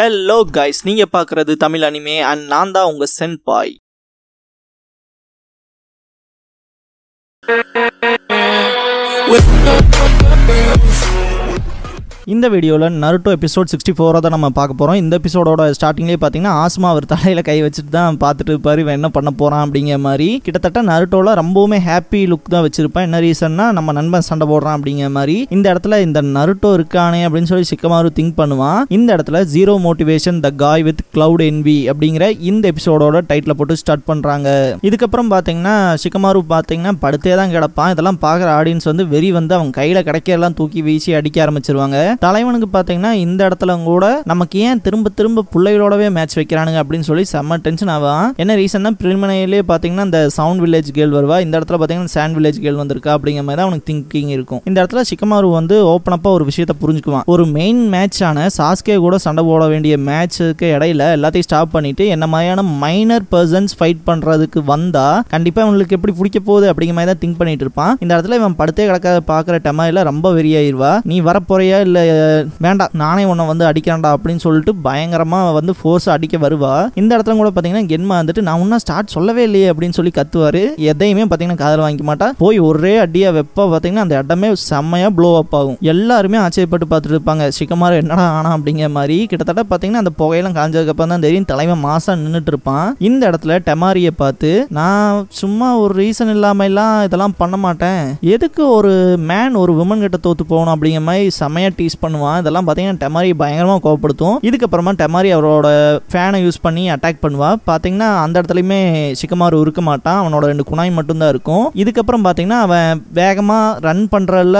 hello guys நீங்க பாக்குறது Tamil anime and நான் தான் உங்க சென்ட் பாய் இந்த வீடியோவில் நருட்டோ எபிசோட் சிக்ஸ்டி ஃபோரை தான் நம்ம பார்க்க போகிறோம் இந்த எபிசோடோட ஸ்டார்டிங்லேயே பார்த்தீங்கன்னா ஆஸ்மா அவர் தலையில் கை வச்சுட்டு தான் பார்த்துட்டு இருப்பார் இவன் என்ன பண்ண போகிறான் அப்படிங்கிற மாதிரி கிட்டத்தட்ட நருட்டோவில் ரொம்பவுமே ஹாப்பி லுக் தான் வச்சிருப்பேன் என்ன ரீசன்னா நம்ம நண்பன் சண்டை போடுறான் அப்படிங்கிற மாதிரி இந்த இடத்துல இந்த நருட்டோ இருக்கானே அப்படின்னு சொல்லி சிக்கமாரு திங்க் பண்ணுவான் இந்த இடத்துல ஜீரோ மோட்டிவேஷன் த காய் வித் கிளவுட் என்வி அப்படிங்கிற இந்த எபிசோடோட டைட்டில் போட்டு ஸ்டார்ட் பண்ணுறாங்க இதுக்கப்புறம் பார்த்தீங்கன்னா சிக்கமாரு பார்த்தீங்கன்னா படுத்தே தான் கிடப்பான் இதெல்லாம் பார்க்குற ஆடியன்ஸ் வந்து வெறி வந்து அவன் கையில் கிடைக்கிறதெல்லாம் தூக்கி வீசி அடிக்க ஆரம்பிச்சிருவாங்க தலைவனுக்கு பார்த்தீங்கன்னா இந்த இடத்துல கூட நமக்கு ஏன் திரும்ப திரும்ப பிள்ளைகளோடவே மேட்ச் வைக்கிறானுங்க அப்படின்னு சொல்லி செம்ம டென்ஷன் ஆவான் என்ன ரீசன் தான் பிரிமினரிலேயே பார்த்தீங்கன்னா இந்த சவுண்ட் வில்லேஜ் கேள் வருவா இந்த இடத்துல பார்த்தீங்கன்னா சாண்ட் வில்லேஜ் கேள் வந்திருக்கா அப்படிங்கிற மாதிரி தான் அவனுக்கு திங்கிங் இருக்கும் இந்த இடத்துல சிக்கமாரு வந்து ஓப்பன் அப்பா ஒரு விஷயத்த புரிஞ்சுக்குவான் ஒரு மெயின் மேட்ச் ஆன சாஸ்கே கூட சண்டை போட வேண்டிய மேட்சுக்கு இடையில எல்லாத்தையும் ஸ்டாப் பண்ணிட்டு என்ன மாதிரியான மைனர் பர்சன்ஸ் ஃபைட் பண்றதுக்கு வந்தா கண்டிப்பா இவனுக்கு எப்படி பிடிக்க போகுது அப்படிங்கிற மாதிரி தான் திங்க் பண்ணிட்டு இருப்பான் இந்த இடத்துல இவன் படுத்தே கிடக்காத பாக்குற டெமாயில ரொம்ப வெறியாயிருவா நீ வரப்போறியா இல்ல வேண்டாம் நானே உன்னை வந்து அடிக்கிறேன்டா அப்படின்னு சொல்லிட்டு பயங்கரமாக வந்து ஃபோர்ஸ் அடிக்க வருவா இந்த இடத்துல கூட பார்த்தீங்கன்னா கென்மா வந்துட்டு நான் இன்னும் ஸ்டார்ட் சொல்லவே இல்லையே அப்படின்னு சொல்லி கத்துவார் எதையுமே பார்த்தீங்கன்னா காதல் வாங்கிக்க மாட்டா போய் ஒரே அடியாக வெப்ப பார்த்தீங்கன்னா அந்த இடமே செம்மையா ப்ளோ அப் ஆகும் எல்லாருமே ஆச்சரியப்பட்டு பார்த்துட்டு இருப்பாங்க சிக்கமாரி என்னடா ஆனா அப்படிங்கிற மாதிரி கிட்டத்தட்ட பார்த்தீங்கன்னா அந்த புகையெல்லாம் அப்புறம் தான் தெரியும் தலைமை மாசம் நின்றுட்டு இருப்பான் இந்த இடத்துல டெமாரியை பார்த்து நான் சும்மா ஒரு ரீசன் எல்லாம் இதெல்லாம் பண்ண மாட்டேன் எதுக்கு ஒரு மேன் ஒரு விமன் கிட்ட தோத்து போகணும் அப்படிங்கிற மாதிரி செமையா டீஸ் பண்ணுவான் இதெல்லாம் பார்த்தீங்கன்னா டெமாரி பயங்கரமாக கோவப்படுத்தும் இதுக்கப்புறமா டெமாரி அவரோட ஃபேனை யூஸ் பண்ணி அட்டாக் பண்ணுவாள் பார்த்தீங்கன்னா அந்த இடத்துலையுமே சிக்கமாறு இருக்க மாட்டான் அவனோட ரெண்டு குணாய் மட்டும்தான் இருக்கும் இதுக்கப்புறம் பார்த்தீங்கன்னா அவன் வேகமாக ரன் பண்ணுறதுல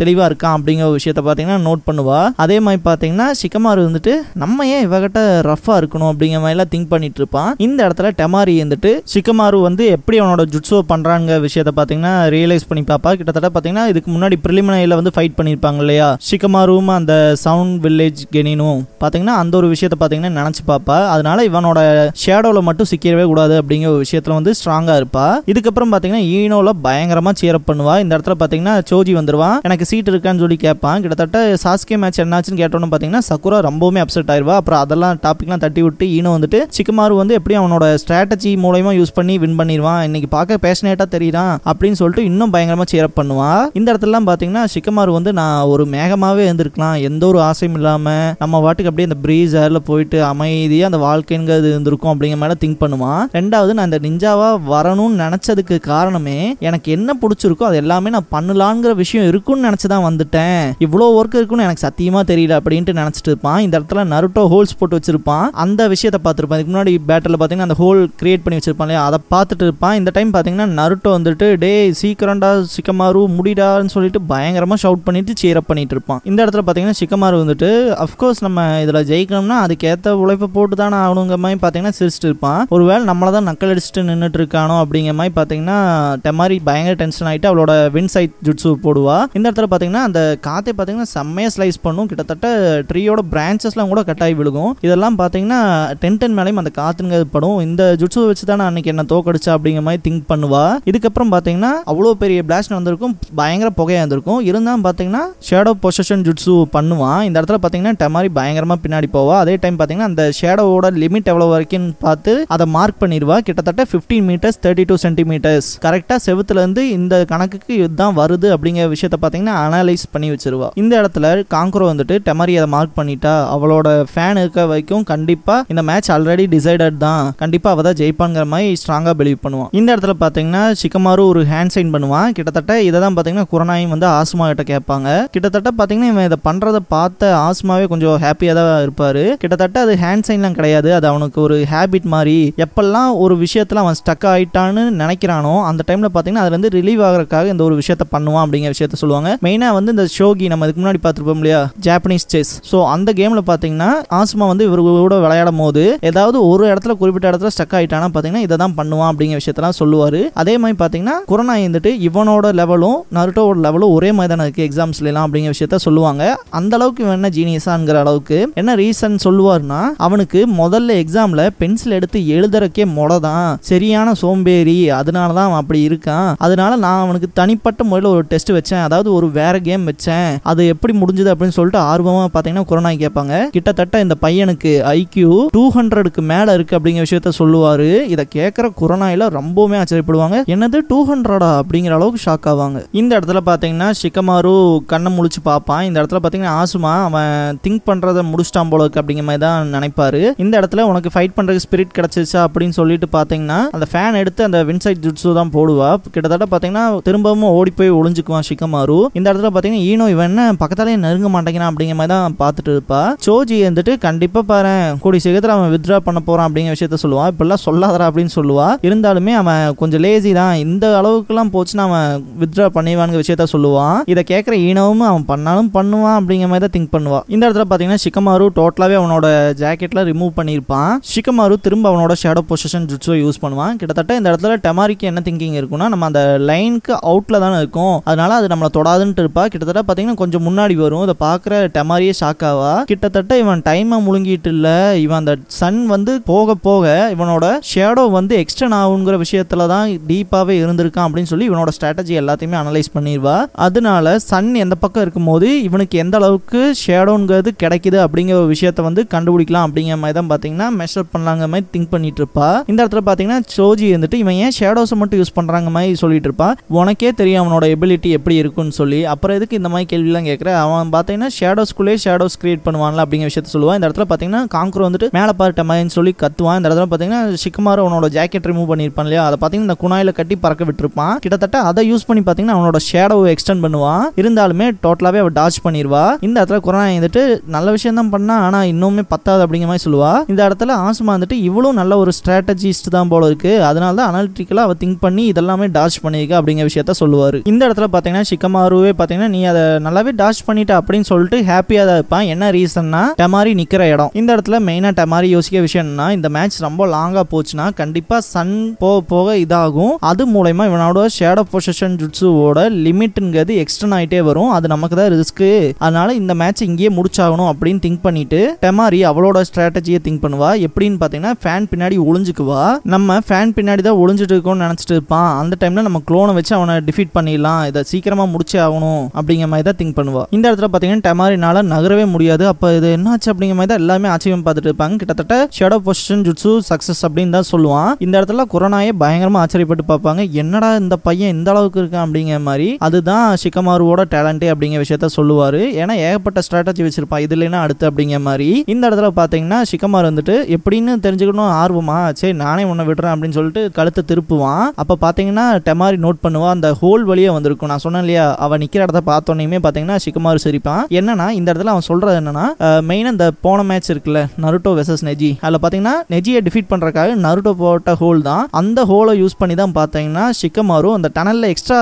தெளிவாக இருக்கான் அப்படிங்கிற விஷயத்த பார்த்தீங்கன்னா நோட் பண்ணுவாள் அதே மாதிரி பார்த்தீங்கன்னா சிக்கமாறு வந்துட்டு நம்ம ஏன் இவகிட்ட ரஃபாக இருக்கணும் அப்படிங்கிற மாதிரிலாம் திங்க் பண்ணிட்டு இருப்பான் இந்த இடத்துல டெமாரி வந்துட்டு சிக்கமாரு வந்து எப்படி அவனோட ஜுட்ஸோ பண்ணுறாங்க விஷயத்த பார்த்தீங்கன்னா ரியலைஸ் பண்ணி பார்ப்பா கிட்டத்தட்ட பார்த்தீங்கன்னா இதுக்கு முன்னாடி பிரிலிமினரியில் வந்து ஃபைட் பண்ணியிருப்பாங்க இல்லையா சிக்கமாரு ரூம் அந்த சவுண்ட் வில்லேஜ் கெனினும் பார்த்தீங்கன்னா அந்த ஒரு விஷயத்தை பார்த்தீங்கன்னா நினச்சி பார்ப்பா அதனால இவனோட ஷேடோவில் மட்டும் சிக்கிடவே கூடாது அப்படிங்கிற ஒரு விஷயத்தில் வந்து ஸ்ட்ராங்காக இருப்பா இதுக்கப்புறம் பார்த்தீங்கன்னா ஈனோவில் பயங்கரமாக சேரப் பண்ணுவா இந்த இடத்துல பார்த்தீங்கன்னா சோஜி வந்துருவான் எனக்கு சீட் இருக்கான்னு சொல்லி கேட்பான் கிட்டத்தட்ட சாஸ்கே மேட்ச் என்னாச்சுன்னு கேட்டோன்னு பார்த்தீங்கன்னா சக்குரா ரொம்பவுமே அப்செட் ஆயிடுவா அப்புறம் அதெல்லாம் டாபிக்லாம் தட்டி விட்டு ஈனோ வந்துட்டு சிக்குமாரு வந்து எப்படி அவனோட ஸ்ட்ராட்டஜி மூலயமா யூஸ் பண்ணி வின் பண்ணிடுவான் இன்னைக்கு பார்க்க பேஷனேட்டாக தெரியுறான் அப்படின்னு சொல்லிட்டு இன்னும் பயங்கரமாக சேரப் பண்ணுவான் இந்த இடத்துலலாம் பார்த்தீங்கன்னா சிக்குமாரு வந்து நான் ஒரு மேகமாகவே இருந்து இருந்திருக்கலாம் எந்த ஒரு ஆசையும் இல்லாமல் நம்ம வாட்டுக்கு அப்படியே அந்த பிரீஸ் ஏரில் போயிட்டு அமைதியாக அந்த வாழ்க்கைங்கிறது இருந்திருக்கும் அப்படிங்கிற மேலே திங்க் பண்ணுவான் ரெண்டாவது நான் இந்த நிஞ்சாவாக வரணும்னு நினச்சதுக்கு காரணமே எனக்கு என்ன பிடிச்சிருக்கோ அது எல்லாமே நான் பண்ணலாங்கிற விஷயம் இருக்குன்னு நினச்சி தான் வந்துட்டேன் இவ்வளோ ஒர்க் இருக்குன்னு எனக்கு சத்தியமாக தெரியல அப்படின்ட்டு நினச்சிட்டு இருப்பான் இந்த இடத்துல நருட்டோ ஹோல்ஸ் போட்டு வச்சிருப்பான் அந்த விஷயத்தை பார்த்துருப்பான் இதுக்கு முன்னாடி பேட்டில் பார்த்தீங்கன்னா அந்த ஹோல் கிரியேட் பண்ணி வச்சிருப்பான் இல்லையா அதை பார்த்துட்டு இருப்பான் இந்த டைம் பார்த்தீங்கன்னா நருட்டோ வந்துட்டு டே சீக்கிரம்டா சிக்கமாரு முடிடான்னு சொல்லிட்டு பயங்கரமாக ஷவுட் பண்ணிட்டு சீரப் பண்ணிட்டு இருப்பான் இந்த இடத்துல பார்த்தீங்கன்னா சிக்கமார் வந்துட்டு அஃப்கோர்ஸ் நம்ம இதில் ஜெயிக்கணும்னா அதுக்கேற்ற உழைப்பை போட்டு தானே ஆகணுங்கிற மாதிரி பார்த்தீங்கன்னா சிரிச்சிட்டு இருப்பான் ஒருவேளை நம்மளை தான் நக்கல் அடிச்சுட்டு நின்றுட்டு இருக்கானோ அப்படிங்கிற மாதிரி பார்த்தீங்கன்னா டெமாரி பயங்கர டென்ஷன் ஆகிட்டு அவளோட வின் சைட் ஜுட்ஸு போடுவா இந்த இடத்துல பார்த்தீங்கன்னா அந்த காத்தை பார்த்தீங்கன்னா செம்மையாக ஸ்லைஸ் பண்ணும் கிட்டத்தட்ட ட்ரீயோட பிரான்ச்சஸ்லாம் கூட கட்டாகி விழுகும் இதெல்லாம் பார்த்தீங்கன்னா டென் டென் மேலேயும் அந்த காத்துங்கிறது படும் இந்த ஜுட்ஸு வச்சு தானே அன்னைக்கு என்ன தோக்கடிச்சா அப்படிங்கிற மாதிரி திங்க் பண்ணுவா இதுக்கப்புறம் பார்த்தீங்கன்னா அவ்வளோ பெரிய பிளாஸ்ட் நடந்திருக்கும் பயங்கர புகையாக இருந்திருக்கும் இருந்தாலும் பார்த்தீங்கன்னா ஷேடோ பொசிஷன் ஜுட்ஸ் ஜுட்ஸு பண்ணுவான் இந்த இடத்துல பார்த்தீங்கன்னா டெமாரி பயங்கரமாக பின்னாடி போவா அதே டைம் பார்த்தீங்கன்னா அந்த ஷேடோவோட லிமிட் எவ்வளோ வரைக்கும் பார்த்து அதை மார்க் பண்ணிடுவா கிட்டத்தட்ட fifteen meters thirty two centimeters கரெக்டாக செவத்துலேருந்து இந்த கணக்குக்கு இதுதான் வருது அப்படிங்கிற விஷயத்த பார்த்தீங்கன்னா அனலைஸ் பண்ணி வச்சிருவா இந்த இடத்துல காங்க்ரோ வந்துட்டு டெமரி அதை மார்க் பண்ணிட்டா அவளோட ஃபேன் இருக்க வரைக்கும் கண்டிப்பாக இந்த மேட்ச் ஆல்ரெடி டிசைடட் தான் கண்டிப்பாக அவள் தான் ஜெயிப்பாங்கிற மாதிரி ஸ்ட்ராங்காக பிலீவ் பண்ணுவான் இந்த இடத்துல பார்த்தீங்கன்னா சிக்கமாரும் ஒரு ஹேண்ட் சைன் பண்ணுவான் கிட்டத்தட்ட இதை தான் பார்த்தீங்கன்னா குரநாயும் வந்து ஆசுமா கிட்ட கேட்பாங்க கிட்டத்தட்ட பார்த்தீங்கன்னா அவன் இதை பண்ணுறத பார்த்த ஆஸ்மாவே கொஞ்சம் ஹாப்பியாக தான் இருப்பார் கிட்டத்தட்ட அது ஹேண்ட் சைன்லாம் கிடையாது அது அவனுக்கு ஒரு ஹேபிட் மாதிரி எப்பெல்லாம் ஒரு விஷயத்தில் அவன் ஸ்டக் ஆகிட்டான்னு நினைக்கிறானோ அந்த டைமில் பார்த்தீங்கன்னா அதுலேருந்து ரிலீவ் ஆகிறதுக்காக இந்த ஒரு விஷயத்த பண்ணுவான் அப்படிங்கிற விஷயத்த சொல்லுவாங்க மெயினாக வந்து இந்த ஷோகி நம்ம இதுக்கு முன்னாடி பார்த்துருப்போம் இல்லையா ஜாப்பனீஸ் செஸ் ஸோ அந்த கேமில் பார்த்தீங்கன்னா ஆஸ்மா வந்து இவர் கூட விளையாடும் போது ஏதாவது ஒரு இடத்துல குறிப்பிட்ட இடத்துல ஸ்டக் ஆகிட்டானா பார்த்தீங்கன்னா இதை தான் பண்ணுவான் அப்படிங்கிற விஷயத்தெல்லாம் சொல்லுவார் அதே மாதிரி பார்த்தீங்கன்னா கொரோனா இருந்துட்டு இவனோட லெவலும் நருட்டோட லெவலும் ஒரே மாதிரி தான் இருக்குது எக்ஸாம்ஸ்லாம் அப்படிங்கிற விஷயத்த சொல்லுவாங்க சொல்லுவாங்க அந்த அளவுக்கு என்ன ஜீனியஸாங்கிற அளவுக்கு என்ன ரீசன் சொல்லுவார்னா அவனுக்கு முதல்ல எக்ஸாம்ல பென்சில் எடுத்து எழுதுறக்கே முட தான் சரியான சோம்பேறி அதனால தான் அவன் அப்படி இருக்கான் அதனால நான் அவனுக்கு தனிப்பட்ட முறையில் ஒரு டெஸ்ட் வச்சேன் அதாவது ஒரு வேற கேம் வச்சேன் அது எப்படி முடிஞ்சது அப்படின்னு சொல்லிட்டு ஆர்வமாக பார்த்தீங்கன்னா கொரோனா கேட்பாங்க கிட்டத்தட்ட இந்த பையனுக்கு ஐக்யூ டூ ஹண்ட்ரடுக்கு மேலே இருக்கு அப்படிங்கிற விஷயத்த சொல்லுவார் இதை கேட்குற கொரோனாயில ரொம்பவுமே ஆச்சரியப்படுவாங்க என்னது டூ ஹண்ட்ரடா அப்படிங்கிற அளவுக்கு ஷாக் ஆவாங்க இந்த இடத்துல பார்த்தீங்கன்னா சிக்கமாரு கண்ணை முழிச்சு பார்ப்பான் இந்த இடத்துல பார்த்தீங்கன்னா ஆசுமா அவன் திங்க் பண்ணுறத முடிச்சிட்டான் போல அப்படிங்கிற மாதிரி தான் நினைப்பாரு இந்த இடத்துல உனக்கு ஃபைட் பண்ணுறதுக்கு ஸ்பிரிட் கிடச்சிச்சா அப்படின்னு சொல்லிட்டு பார்த்தீங்கன்னா அந்த ஃபேன் எடுத்து அந்த வின்சைட் ஜுட்ஸு தான் போடுவா கிட்டத்தட்ட பார்த்தீங்கன்னா திரும்பவும் ஓடி போய் ஒளிஞ்சுக்குவான் ஷிக்கமாரு இந்த இடத்துல பார்த்தீங்கன்னா ஈனோ இவன் பக்கத்தாலே நெருங்க மாட்டேங்கிறான் அப்படிங்கிற மாதிரி தான் பார்த்துட்டு இருப்பா சோஜி வந்துட்டு கண்டிப்பாக பாரு கூடிய சீக்கிரத்தில் அவன் வித்ரா பண்ண போகிறான் அப்படிங்கிற விஷயத்த சொல்லுவான் இப்பெல்லாம் சொல்லாதரா அப்படின்னு சொல்லுவா இருந்தாலுமே அவன் கொஞ்சம் லேசி தான் இந்த அளவுக்குலாம் போச்சுன்னா அவன் வித்ரா பண்ணிவானுங்க விஷயத்த சொல்லுவான் இதை கேட்குற ஈனவும் அவன் பண்ணாலும் பண்ணும் பண்ணுவான் அப்படிங்கிற மாதிரி தான் திங்க் பண்ணுவான் இந்த இடத்துல பார்த்தீங்கன்னா சிக்கமாரு டோட்டலாகவே அவனோட ஜாக்கெட்டில் ரிமூவ் பண்ணியிருப்பான் ஷிக்கமாரு திரும்ப அவனோட ஷேடோ பொசிஷன் ஜுட்ஸோ யூஸ் பண்ணுவான் கிட்டத்தட்ட இந்த இடத்துல டெமாரிக்கு என்ன திங்கிங் இருக்குன்னா நம்ம அந்த லைனுக்கு அவுட்டில் தானே இருக்கும் அதனால அது நம்மளை தொடாதுன்ட்டு இருப்பா கிட்டத்தட்ட பார்த்தீங்கன்னா கொஞ்சம் முன்னாடி வரும் அதை பார்க்குற டெமாரியே ஷாக்காவா கிட்டத்தட்ட இவன் டைமை முழுங்கிட்டு இல்லை இவன் அந்த சன் வந்து போக போக இவனோட ஷேடோ வந்து எக்ஸ்டன் ஆகுங்கிற விஷயத்துல தான் டீப்பாகவே இருந்திருக்கான் அப்படின்னு சொல்லி இவனோட ஸ்ட்ராட்டஜி எல்லாத்தையுமே அனலைஸ் பண்ணிடுவா அதனால சன் எந்த பக்கம் இருக்கும்போது இவனுக்கு அவனுக்கு எந்த அளவுக்கு ஷேடோங்கிறது கிடைக்குது அப்படிங்கிற ஒரு விஷயத்த வந்து கண்டுபிடிக்கலாம் அப்படிங்கிற மாதிரி தான் பார்த்தீங்கன்னா மெஷர் பண்ணலாங்க மாதிரி திங்க் பண்ணிட்டு இருப்பா இந்த இடத்துல பார்த்தீங்கன்னா சோஜி இருந்துட்டு இவன் ஏன் ஷேடோஸை மட்டும் யூஸ் பண்ணுறாங்க மாதிரி சொல்லிட்டு இருப்பா உனக்கே தெரியும் அவனோட எபிலிட்டி எப்படி இருக்குன்னு சொல்லி அப்புறம் எதுக்கு இந்த மாதிரி கேள்விலாம் கேட்குற அவன் பார்த்தீங்கன்னா ஷேடோஸ்குள்ளே ஷேடோஸ் கிரியேட் பண்ணுவான்ல அப்படிங்கிற விஷயத்த சொல்லுவான் இந்த இடத்துல பார்த்தீங்கன்னா காங்க்ரோ வந்துட்டு மேலே பார்ட்ட மாதிரின்னு சொல்லி கத்துவான் இந்த இடத்துல பார்த்தீங்கன்னா சிக்குமார் அவனோட ஜாக்கெட் ரிமூவ் பண்ணியிருப்பான் இல்லையா அதை பார்த்தீங்கன்னா இந்த குணாயில் கட்டி பறக்க விட்டுருப்பான் கிட்டத்தட்ட அதை யூஸ் பண்ணி பார்த்தீங்கன்னா அவனோட ஷேடோவை எக்ஸ்டெண்ட் பண்ணுவான் இருந்தாலுமே டோட்டலாகவே அவன் டாச் பண்ணி பண்ணிடுவா இந்த இடத்துல கொரோனா வந்துட்டு நல்ல விஷயம் தான் பண்ணா ஆனா இன்னுமே பத்தாது அப்படிங்கிற மாதிரி சொல்லுவா இந்த இடத்துல ஆசுமா வந்துட்டு இவ்வளவு நல்ல ஒரு ஸ்ட்ராட்டஜிஸ்ட் தான் போல இருக்கு அதனால தான் அனாலிட்டிக்கலா அவ திங்க் பண்ணி இதெல்லாமே டாச் பண்ணியிருக்கா அப்படிங்கிற விஷயத்த சொல்லுவாரு இந்த இடத்துல பாத்தீங்கன்னா சிக்கமாருவே பாத்தீங்கன்னா நீ அதை நல்லாவே டாச் பண்ணிட்ட அப்படின்னு சொல்லிட்டு ஹாப்பியா தான் இருப்பான் என்ன ரீசன்னா டெமாரி நிக்கிற இடம் இந்த இடத்துல மெயினா டெமாரி யோசிக்க விஷயம்னா இந்த மேட்ச் ரொம்ப லாங்கா போச்சுன்னா கண்டிப்பா சன் போக போக இதாகும் அது மூலயமா இவனோட ஷேடோ பொசிஷன் ஜுட்ஸுவோட லிமிட்ங்கிறது எக்ஸ்டன் ஆகிட்டே வரும் அது நமக்கு தான் ரிஸ்க்கு அதனால இந்த மேட்ச் இங்கேயே முடிச்சாகணும் அப்படின்னு திங்க் பண்ணிட்டு டெமாரி அவளோட ஸ்ட்ராட்டஜியை திங்க் பண்ணுவா எப்படின்னு பார்த்தீங்கன்னா ஃபேன் பின்னாடி ஒளிஞ்சுக்குவா நம்ம ஃபேன் பின்னாடி தான் ஒளிஞ்சிட்டு இருக்கோம்னு நினச்சிட்டு இருப்பான் அந்த டைம்ல நம்ம குளோனை வச்சு அவனை டிஃபீட் பண்ணிடலாம் இதை சீக்கிரமாக முடிச்சே ஆகணும் அப்படிங்கிற மாதிரி தான் திங்க் பண்ணுவா இந்த இடத்துல பார்த்தீங்கன்னா டெமாரினால நகரவே முடியாது அப்போ இது என்னாச்சு அப்படிங்கிற மாதிரி தான் எல்லாமே ஆச்சரியம் பார்த்துட்டு இருப்பாங்க கிட்டத்தட்ட ஷேடோ பொசிஷன் ஜுட்ஸு சக்ஸஸ் அப்படின்னு தான் சொல்லுவான் இந்த இடத்துல குரோனாயே பயங்கரமாக ஆச்சரியப்பட்டு பார்ப்பாங்க என்னடா இந்த பையன் இந்த அளவுக்கு இருக்கான் அப்படிங்கிற மாதிரி அதுதான் ஷிகமாருவோட டேலண்டே அப்படிங்கிற விஷயத்த சொல்லுவா போவார் ஏன்னா ஏகப்பட்ட ஸ்ட்ராட்டஜி வச்சிருப்பான் இது இல்லைன்னா அடுத்து அப்படிங்கிற மாதிரி இந்த இடத்துல பார்த்தீங்கன்னா சிக்கமார் வந்துட்டு எப்படின்னு தெரிஞ்சுக்கணும் ஆர்வமா சரி நானே உன்னை விடுறேன் அப்படின்னு சொல்லிட்டு கழுத்தை திருப்புவான் அப்போ பார்த்தீங்கன்னா டெமாரி நோட் பண்ணுவான் அந்த ஹோல் வழியே வந்திருக்கும் நான் சொன்னேன் இல்லையா அவன் நிற்கிற இடத்த பார்த்தோன்னே பார்த்தீங்கன்னா சிக்கமார் சிரிப்பான் என்னன்னா இந்த இடத்துல அவன் சொல்றது என்னன்னா மெயினாக இந்த போன மேட்ச் இருக்குல்ல நருட்டோ வெசஸ் நெஜி அதில் பார்த்தீங்கன்னா நெஜியை டிஃபீட் பண்ணுறக்காக நருட்டோ போட்ட ஹோல் தான் அந்த ஹோலை யூஸ் பண்ணி தான் பார்த்தீங்கன்னா சிக்கமாரும் அந்த டனலில் எக்ஸ்ட்ரா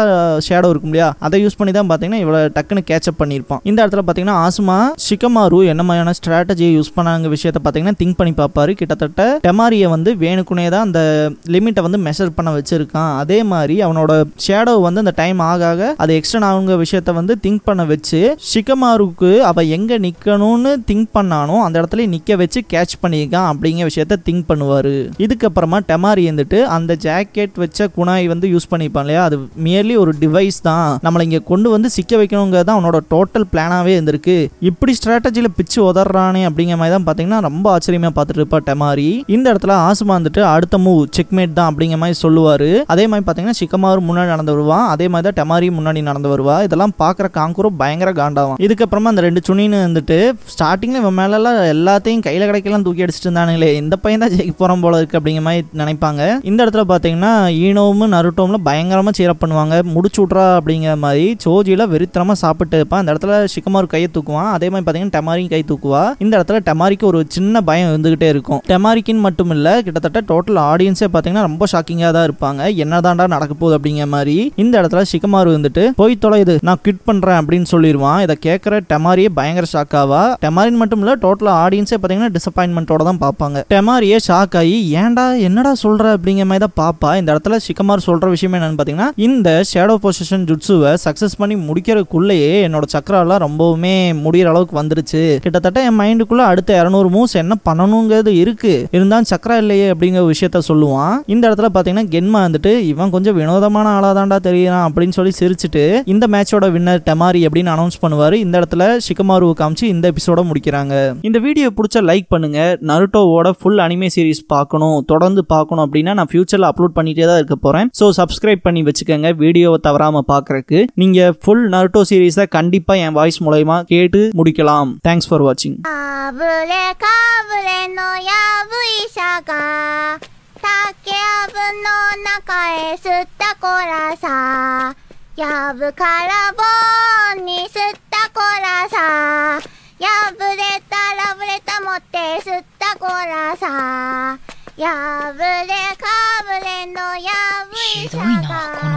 ஷேடோ இருக்கும் இல்லையா அதை யூஸ் பண்ணி தான் பார்த்தீங்கன்னா இவ்வளோ டக்குன்னு கேட்சப் பண்ணியிருப்பான் பார்ப்பான் இந்த இடத்துல பார்த்தீங்கன்னா ஆசுமா சிக்கமாரு என்ன மாதிரியான ஸ்ட்ராட்டஜியை யூஸ் பண்ணாங்க விஷயத்த பார்த்தீங்கன்னா திங்க் பண்ணி பார்ப்பாரு கிட்டத்தட்ட டெமாரியை வந்து வேணுக்குனே தான் அந்த லிமிட்டை வந்து மெஷர் பண்ண வச்சிருக்கான் அதே மாதிரி அவனோட ஷேடோ வந்து அந்த டைம் ஆக ஆக அது எக்ஸ்டன் ஆகுங்க விஷயத்த வந்து திங்க் பண்ண வச்சு ஷிகமாருக்கு அவள் எங்கே நிக்கணும்னு திங்க் பண்ணானோ அந்த இடத்துல நிற்க வச்சு கேட்ச் பண்ணியிருக்கான் அப்படிங்கிற விஷயத்த திங்க் பண்ணுவார் இதுக்கப்புறமா டெமாரி இருந்துட்டு அந்த ஜாக்கெட் வச்ச குணாய் வந்து யூஸ் பண்ணிப்பான் இல்லையா அது மியர்லி ஒரு டிவைஸ் தான் நம்மளை இங்கே கொண்டு வந்து சிக்க வைக்கணுங்கிறது தான் அவனோட டோட்டல் கமர்ஷியல் பிளானாகவே இருந்திருக்கு இப்படி ஸ்ட்ராட்டஜியில் பிச்சு உதறானே அப்படிங்கிற மாதிரி தான் பார்த்தீங்கன்னா ரொம்ப ஆச்சரியமாக பார்த்துட்டு இருப்பா டெமாரி இந்த இடத்துல ஆசுமா வந்துட்டு அடுத்த மூவ் செக்மேட் தான் அப்படிங்கிற மாதிரி சொல்லுவார் அதே மாதிரி பார்த்தீங்கன்னா சிக்கமார் முன்னாடி நடந்து வருவான் அதே மாதிரி தான் டெமாரி முன்னாடி நடந்து வருவா இதெல்லாம் பார்க்குற காங்கூரும் பயங்கர காண்டாவும் இதுக்கப்புறமா அந்த ரெண்டு சுனின்னு வந்துட்டு ஸ்டார்டிங்கில் இவன் மேலெல்லாம் எல்லாத்தையும் கையில் கிடைக்கலாம் தூக்கி அடிச்சிட்டு இருந்தானுங்களே இந்த பையன் தான் ஜெயிக்க போகிறோம் போல இருக்கு அப்படிங்கிற மாதிரி நினைப்பாங்க இந்த இடத்துல பார்த்தீங்கன்னா ஈனோவும் நருட்டோம்ல பயங்கரமாக சீரப் பண்ணுவாங்க முடிச்சு விட்றா அப்படிங்கிற மாதிரி சோஜியில் வெறித்தனமாக சாப்பிட்டு இருப்பான் அந்த இடத்துல இடத்துல ஷிகமாரு கையை தூக்குவான் அதே மாதிரி பாத்தீங்கன்னா டெமாரி கை தூக்குவா இந்த இடத்துல டெமாரிக்கு ஒரு சின்ன பயம் இருந்துகிட்டே இருக்கும் டெமாரிக்குன்னு மட்டும் இல்லை கிட்டத்தட்ட டோட்டல் ஆடியன்ஸே பாத்தீங்கன்னா ரொம்ப ஷாக்கிங்காக தான் இருப்பாங்க என்னதான்டா நடக்க போகுது அப்படிங்கிற மாதிரி இந்த இடத்துல ஷிகமாரு வந்துட்டு போய் தொலை இது நான் கிட் பண்ணுறேன் அப்படின்னு சொல்லிடுவான் இதை கேட்குற டெமாரியே பயங்கர ஷாக்காவா டெமாரின் மட்டும் இல்லை டோட்டல் ஆடியன்ஸே பார்த்தீங்கன்னா டிசப்பாயின்மெண்ட்டோட தான் பார்ப்பாங்க டெமாரியே ஷாக் ஆகி ஏன்டா என்னடா சொல்ற அப்படிங்கிற மாதிரி தான் பாப்பா இந்த இடத்துல ஷிகமார் சொல்கிற விஷயம் என்னன்னு பார்த்தீங்கன்னா இந்த ஷேடோ பொசிஷன் ஜுட்ஸுவை சக்ஸஸ் பண்ணி முடிக்கிறதுக்குள்ளேயே என்னோட சக்கர டேட்டாலாம் ரொம்பவுமே முடிகிற அளவுக்கு வந்துருச்சு கிட்டத்தட்ட என் மைண்டுக்குள்ளே அடுத்த இரநூறு மூவ்ஸ் என்ன பண்ணணுங்கிறது இருக்குது இருந்தாலும் சக்கரா இல்லையே அப்படிங்கிற விஷயத்த சொல்லுவான் இந்த இடத்துல பார்த்தீங்கன்னா கென்மா வந்துட்டு இவன் கொஞ்சம் வினோதமான ஆளாக தான்டா அப்படின்னு சொல்லி சிரிச்சுட்டு இந்த மேட்சோட வின்னர் டெமாரி அப்படின்னு அனௌன்ஸ் பண்ணுவார் இந்த இடத்துல ஷிகமாருவை காமிச்சு இந்த எபிசோட முடிக்கிறாங்க இந்த வீடியோ பிடிச்ச லைக் பண்ணுங்க நருட்டோவோட ஃபுல் அனிமே சீரிஸ் பார்க்கணும் தொடர்ந்து பார்க்கணும் அப்படின்னா நான் ஃபியூச்சர்ல அப்லோட் பண்ணிட்டே தான் இருக்க போகிறேன் ஸோ சப்ஸ்கிரைப் பண்ணி வச்சுக்கோங்க வீடியோவை தவறாமல் பார்க்குறக்கு நீங்கள் ஃபுல் நருட்டோ சீரீஸை கண்டிப்பாக என் என் வாய்ஸ் மூலயமா கேட்டு முடிக்கலாம் தேங்க்ஸ் ஃபார் வாட்சிங் やぶれかぶれのやぶいさが